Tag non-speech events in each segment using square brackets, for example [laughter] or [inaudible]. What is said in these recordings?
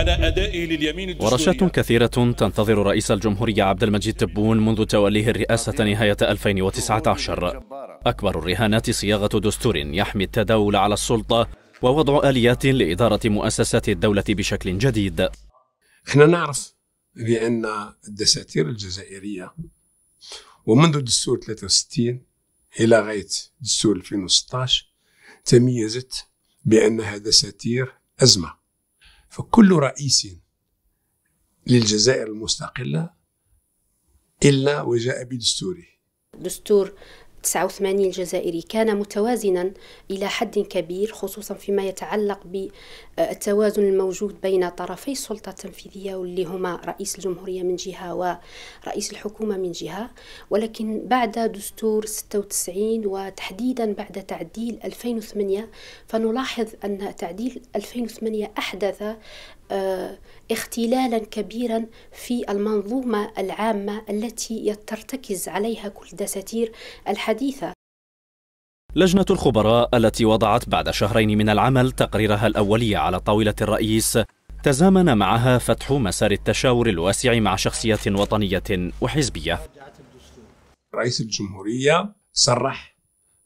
على أدائه لليمين ورشات كثيرة تنتظر رئيس الجمهورية عبد المجيد تبون منذ توليه الرئاسة نهاية 2019 أكبر الرهانات صياغة دستور يحمي التداول على السلطة ووضع آليات لإدارة مؤسسات الدولة بشكل جديد احنا نعرف بأن الدساتير الجزائرية ومنذ دستور 63 إلى غاية دستور 2016 تميزت بأنها دساتير أزمة فكل رئيس للجزائر المستقلة إلا وجاء بدستوره دستور 89 الجزائري كان متوازنا إلى حد كبير خصوصا فيما يتعلق بالتوازن الموجود بين طرفي السلطة التنفيذية واللي هما رئيس الجمهورية من جهة ورئيس الحكومة من جهة ولكن بعد دستور 96 وتحديدا بعد تعديل 2008 فنلاحظ أن تعديل 2008 أحدث آه، اختلالا كبيرا في المنظومه العامه التي ترتكز عليها كل الدساتير الحديثه لجنة الخبراء التي وضعت بعد شهرين من العمل تقريرها الأولي على طاولة الرئيس تزامن معها فتح مسار التشاور الواسع مع شخصيات وطنية وحزبية رئيس الجمهورية صرح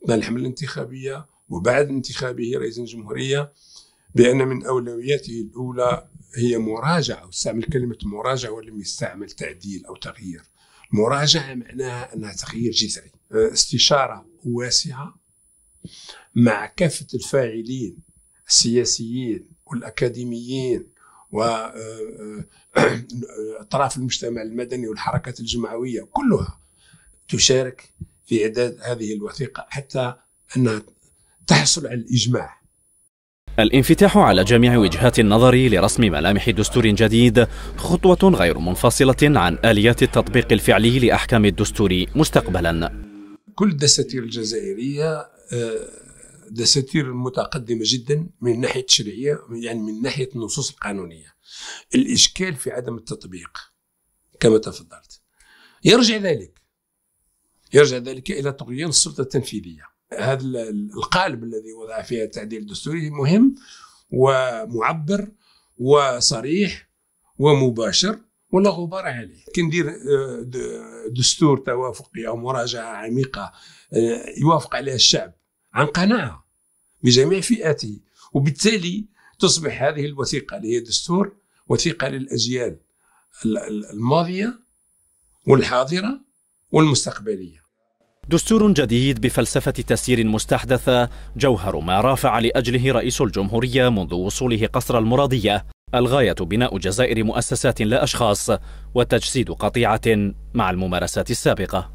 بالحملة الانتخابية وبعد انتخابه رئيس الجمهورية بأن من أولوياته الأولى هي مراجعة استعمل كلمة مراجعة ولم يستعمل تعديل أو تغيير مراجعة معناها أنها تغيير جذري آه، استشارة واسعة مع كافة الفاعلين السياسيين والأكاديميين وأطراف آه، آه، [clears throat] المجتمع المدني والحركات الجمعوية كلها تشارك في إعداد هذه الوثيقة حتى أنها تحصل على الإجماع الانفتاح على جميع وجهات النظر لرسم ملامح دستور جديد خطوة غير منفصلة عن آليات التطبيق الفعلي لأحكام الدستور مستقبلا كل الدساتير الجزائرية آه، دساتير متقدمة جدا من ناحية التشريعية يعني من ناحية النصوص القانونية الإشكال في عدم التطبيق كما تفضلت يرجع ذلك يرجع ذلك إلى طغيان السلطة التنفيذية هذا القالب الذي وضع فيها التعديل الدستوري مهم ومعبر وصريح ومباشر ولا غبار عليه كي ندير آه، دستور توافقي او مراجعه عميقه آه، يوافق عليها الشعب عن قناعه بجميع فئاته وبالتالي تصبح هذه الوثيقه اللي هي دستور وثيقه للاجيال الماضيه والحاضره والمستقبليه دستور جديد بفلسفة تسيير مستحدثة جوهر ما رافع لأجله رئيس الجمهورية منذ وصوله قصر المرادية الغاية بناء جزائر مؤسسات لا أشخاص وتجسيد قطيعة مع الممارسات السابقة